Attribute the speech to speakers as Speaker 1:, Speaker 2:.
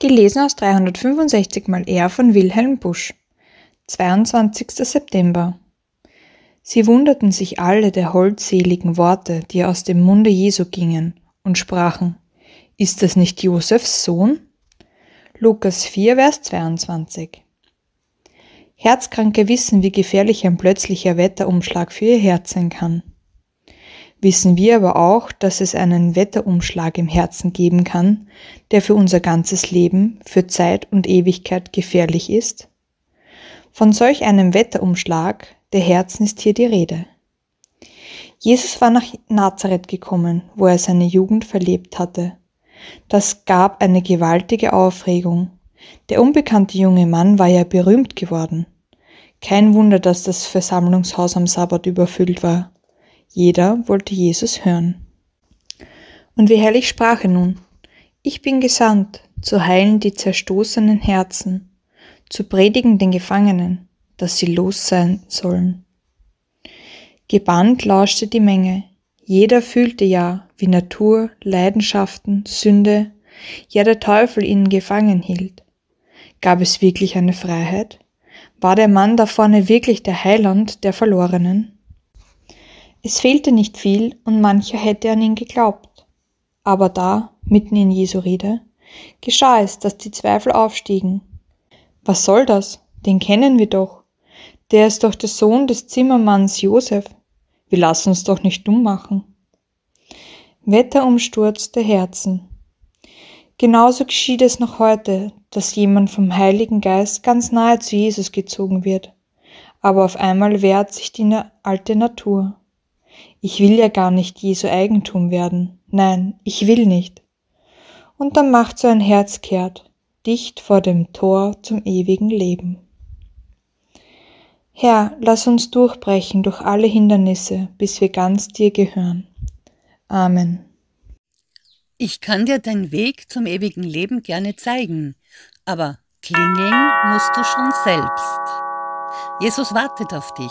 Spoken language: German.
Speaker 1: Gelesen aus 365 mal R von Wilhelm Busch. 22. September. Sie wunderten sich alle der holdseligen Worte, die aus dem Munde Jesu gingen, und sprachen, Ist das nicht Josefs Sohn? Lukas 4, Vers 22. Herzkranke wissen, wie gefährlich ein plötzlicher Wetterumschlag für ihr Herz sein kann wissen wir aber auch, dass es einen Wetterumschlag im Herzen geben kann, der für unser ganzes Leben, für Zeit und Ewigkeit gefährlich ist? Von solch einem Wetterumschlag der Herzen ist hier die Rede. Jesus war nach Nazareth gekommen, wo er seine Jugend verlebt hatte. Das gab eine gewaltige Aufregung. Der unbekannte junge Mann war ja berühmt geworden. Kein Wunder, dass das Versammlungshaus am Sabbat überfüllt war. Jeder wollte Jesus hören. Und wie herrlich sprach er nun, ich bin gesandt, zu heilen die zerstoßenen Herzen, zu predigen den Gefangenen, dass sie los sein sollen. Gebannt lauschte die Menge, jeder fühlte ja, wie Natur, Leidenschaften, Sünde, ja der Teufel ihn gefangen hielt. Gab es wirklich eine Freiheit? War der Mann da vorne wirklich der Heiland der Verlorenen? Es fehlte nicht viel und mancher hätte an ihn geglaubt. Aber da, mitten in Jesu Rede, geschah es, dass die Zweifel aufstiegen. Was soll das? Den kennen wir doch. Der ist doch der Sohn des Zimmermanns Josef. Wir lassen uns doch nicht dumm machen. Wetterumsturz der Herzen. Genauso geschieht es noch heute, dass jemand vom Heiligen Geist ganz nahe zu Jesus gezogen wird. Aber auf einmal wehrt sich die alte Natur. Ich will ja gar nicht Jesu Eigentum werden. Nein, ich will nicht. Und dann macht so ein Herz kehrt, dicht vor dem Tor zum ewigen Leben. Herr, lass uns durchbrechen durch alle Hindernisse, bis wir ganz dir gehören. Amen. Ich kann dir deinen Weg zum
Speaker 2: ewigen Leben gerne zeigen, aber klingeln musst du schon selbst. Jesus wartet auf dich.